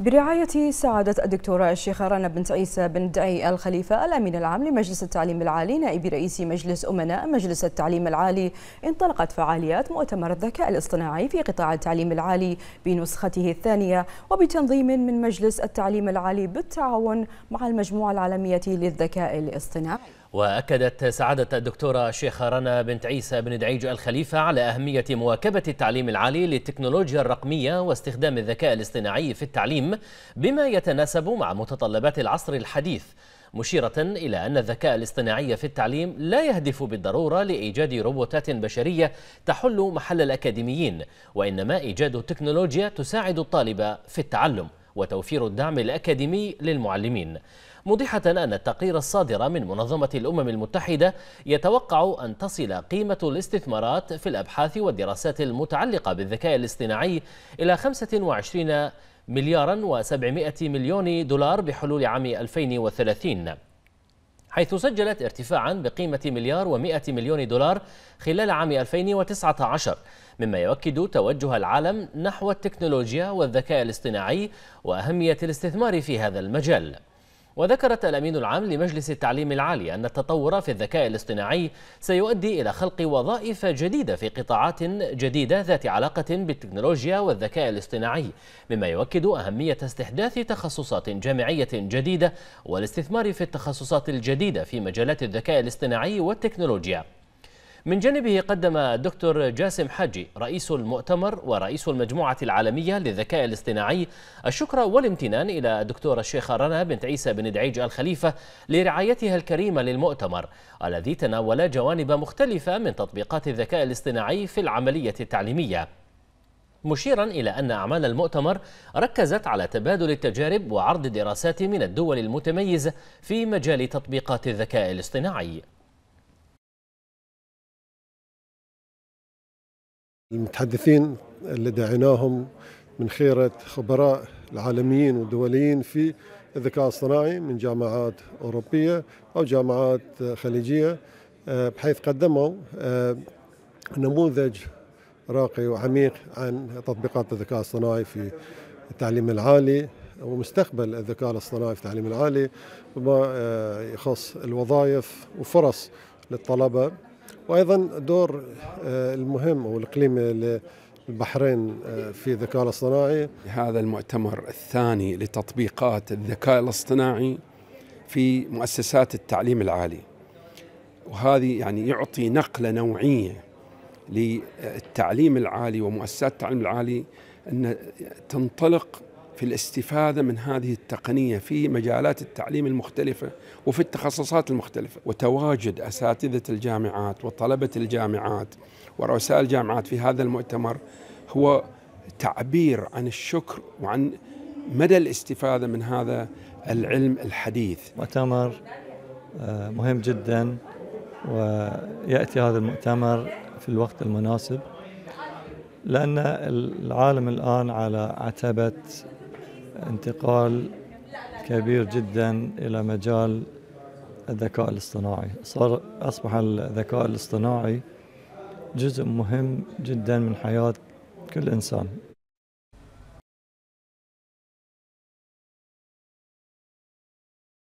برعاية سعادة الدكتورة الشيخة رنا بنت عيسى بن دعي الخليفة الأمين العام لمجلس التعليم العالي نائب رئيس مجلس أمناء مجلس التعليم العالي انطلقت فعاليات مؤتمر الذكاء الاصطناعي في قطاع التعليم العالي بنسخته الثانية وبتنظيم من مجلس التعليم العالي بالتعاون مع المجموعة العالمية للذكاء الاصطناعي وأكدت سعادة الدكتورة شيخة رنا بنت عيسى بن دعيج الخليفة على أهمية مواكبة التعليم العالي للتكنولوجيا الرقمية واستخدام الذكاء الاصطناعي في التعليم بما يتناسب مع متطلبات العصر الحديث مشيرة إلى أن الذكاء الاصطناعي في التعليم لا يهدف بالضرورة لإيجاد روبوتات بشرية تحل محل الأكاديميين وإنما إيجاد تكنولوجيا تساعد الطالب في التعلم وتوفير الدعم الأكاديمي للمعلمين موضحة أن التقرير الصادر من منظمة الأمم المتحدة يتوقع أن تصل قيمة الاستثمارات في الأبحاث والدراسات المتعلقة بالذكاء الاصطناعي إلى 25 مليارا و700 مليون دولار بحلول عام 2030 حيث سجلت ارتفاعا بقيمة مليار و100 مليون دولار خلال عام 2019 مما يؤكد توجه العالم نحو التكنولوجيا والذكاء الاصطناعي وأهمية الاستثمار في هذا المجال وذكرت الأمين العام لمجلس التعليم العالي أن التطور في الذكاء الاصطناعي سيؤدي إلى خلق وظائف جديدة في قطاعات جديدة ذات علاقة بالتكنولوجيا والذكاء الاصطناعي مما يؤكد أهمية استحداث تخصصات جامعية جديدة والاستثمار في التخصصات الجديدة في مجالات الذكاء الاصطناعي والتكنولوجيا من جانبه قدم الدكتور جاسم حاجي رئيس المؤتمر ورئيس المجموعة العالمية للذكاء الاصطناعي الشكر والامتنان إلى الدكتورة الشيخة رنا بنت عيسى بن دعيج الخليفة لرعايتها الكريمة للمؤتمر الذي تناول جوانب مختلفة من تطبيقات الذكاء الاصطناعي في العملية التعليمية مشيرا إلى أن أعمال المؤتمر ركزت على تبادل التجارب وعرض دراسات من الدول المتميزة في مجال تطبيقات الذكاء الاصطناعي المتحدثين اللي دعيناهم من خيرة خبراء العالميين والدوليين في الذكاء الصناعي من جامعات أوروبية أو جامعات خليجية آه، بحيث قدموا آه، نموذج راقي وعميق عن تطبيقات الذكاء الصناعي في التعليم العالي ومستقبل الذكاء الاصطناعي في التعليم العالي وما آه، يخص الوظائف وفرص للطلبة وايضا دور آه، المهم او الاقليم البحرين آه، في الذكاء الاصطناعي هذا المؤتمر الثاني لتطبيقات الذكاء الاصطناعي في مؤسسات التعليم العالي وهذه يعني يعطي نقله نوعيه للتعليم العالي ومؤسسات التعليم العالي ان تنطلق في الاستفادة من هذه التقنية في مجالات التعليم المختلفة وفي التخصصات المختلفة وتواجد أساتذة الجامعات وطلبة الجامعات ورؤساء الجامعات في هذا المؤتمر هو تعبير عن الشكر وعن مدى الاستفادة من هذا العلم الحديث مؤتمر آه، مهم جدا ويأتي هذا المؤتمر في الوقت المناسب لأن العالم الآن على عتبة انتقال كبير جدا إلى مجال الذكاء الاصطناعي صار أصبح الذكاء الاصطناعي جزء مهم جدا من حياة كل إنسان